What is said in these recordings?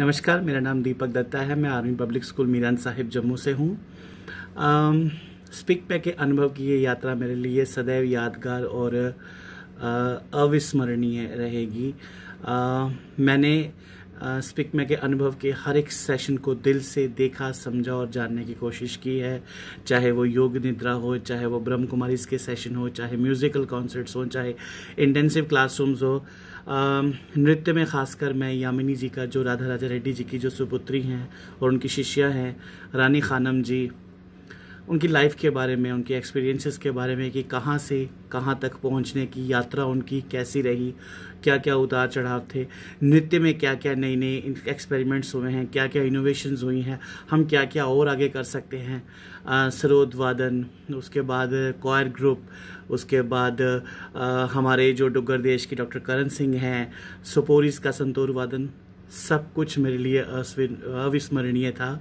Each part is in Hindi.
नमस्कार मेरा नाम दीपक दत्ता है मैं Army Public School Miran Sahib Jammu से हूँ स्पिक पे के अनुभव की ये यात्रा मेरे लिए सदैव यादगार और अविस्मरणीय रहेगी आ, मैंने स्पिक मै के अनुभव के हर एक सेशन को दिल से देखा समझा और जानने की कोशिश की है चाहे वो योग निद्रा हो चाहे वो ब्रह्म कुमारी के सेशन हो चाहे म्यूज़िकल कॉन्सर्ट्स हो चाहे इंटेंसिव क्लासरूम्स हो नृत्य में खासकर मैं यामिनी जी का जो राधा राजा रेड्डी जी की जो सुपुत्री हैं और उनकी शिष्या हैं रानी खानम जी उनकी लाइफ के बारे में उनके एक्सपीरियंसेस के बारे में कि कहाँ से कहाँ तक पहुँचने की यात्रा उनकी कैसी रही क्या क्या उतार चढ़ाव थे नृत्य में क्या क्या नई नई एक्सपेरिमेंट्स हुए हैं क्या क्या इनोवेशंस हुई हैं हम क्या क्या और आगे कर सकते हैं सरोद वादन उसके बाद कॉयर ग्रुप उसके बाद आ, हमारे जो डुगर देश के डॉक्टर करण सिंह हैं सुपोरिस का संतोर वादन सब कुछ मेरे लिए अविस्मरणीय था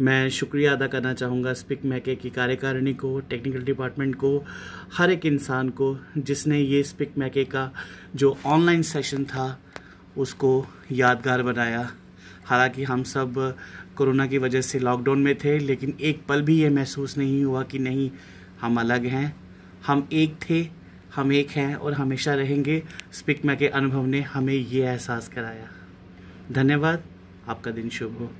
मैं शुक्रिया अदा करना चाहूँगा स्पिक मैके की कार्यकारिणी को टेक्निकल डिपार्टमेंट को हर एक इंसान को जिसने ये स्पिक मैके का जो ऑनलाइन सेशन था उसको यादगार बनाया हालांकि हम सब कोरोना की वजह से लॉकडाउन में थे लेकिन एक पल भी ये महसूस नहीं हुआ कि नहीं हम अलग हैं हम एक थे हम एक हैं और हमेशा रहेंगे स्पिक मैके अनुभव ने हमें ये एहसास कराया धन्यवाद आपका दिन शुभ हो